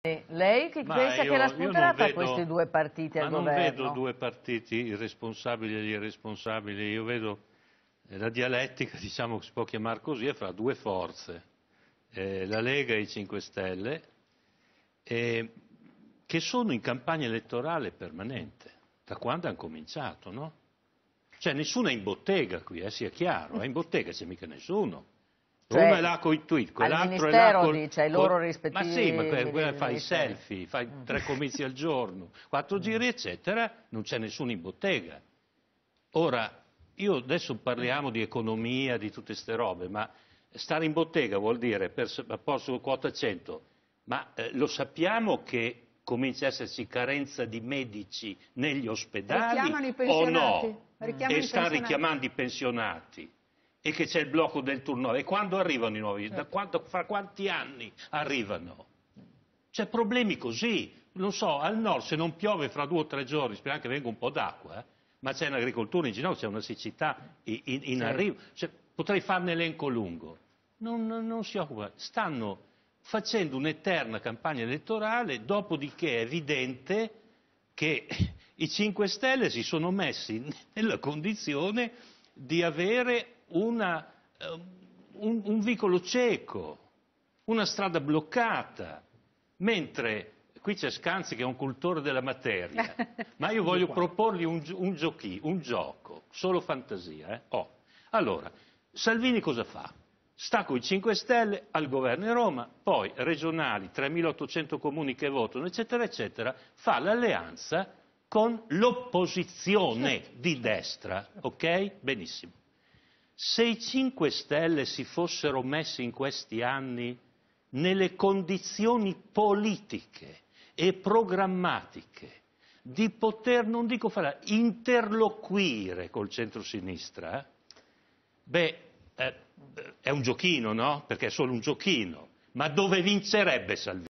Lei che Ma pensa io, che la spunterà a questi due partiti al governo? non vedo due partiti responsabili e gli irresponsabili, io vedo la dialettica, diciamo che si può chiamare così, è fra due forze, eh, la Lega e i 5 Stelle, eh, che sono in campagna elettorale permanente, da quando hanno cominciato, no? Cioè nessuno è in bottega qui, eh, sia chiaro, è in bottega c'è mica nessuno. Cioè, Uno è là con i tweet, quell'altro è là con... dice ai loro rispettivi... Ma sì, ma que- que- fa i selfie, fa mm. tre comizi al giorno, quattro mm. giri, eccetera, non c'è nessuno in bottega. Ora, io adesso parliamo di economia, di tutte queste robe, ma stare in bottega vuol dire, per, a posto quota 100, ma eh, lo sappiamo che comincia ad esserci carenza di medici negli ospedali o no? e sta richiamando i pensionati e che c'è il blocco del turnover. E quando arrivano i nuovi? Certo. Quanto, fra quanti anni arrivano? C'è problemi così. Non so, al nord se non piove fra due o tre giorni, speriamo che venga un po' d'acqua, eh, ma c'è un'agricoltura in ginocchio, c'è una siccità in, in, in certo. arrivo. Cioè, potrei farne elenco lungo. Non, non, non si occupa. Stanno facendo un'eterna campagna elettorale, dopodiché è evidente che i 5 Stelle si sono messi nella condizione di avere una, eh, un, un vicolo cieco, una strada bloccata, mentre qui c'è Scanzi che è un cultore della materia, ma io voglio proporgli un, un, giochi, un gioco, solo fantasia. Eh? Oh. Allora, Salvini cosa fa? Sta con i 5 Stelle al governo di Roma, poi regionali, 3.800 comuni che votano, eccetera, eccetera, fa l'alleanza con l'opposizione di destra, ok? Benissimo. Se i 5 Stelle si fossero messi in questi anni nelle condizioni politiche e programmatiche di poter, non dico fare, interloquire col centro-sinistra, beh, eh, è un giochino, no? Perché è solo un giochino, ma dove vincerebbe Salvini?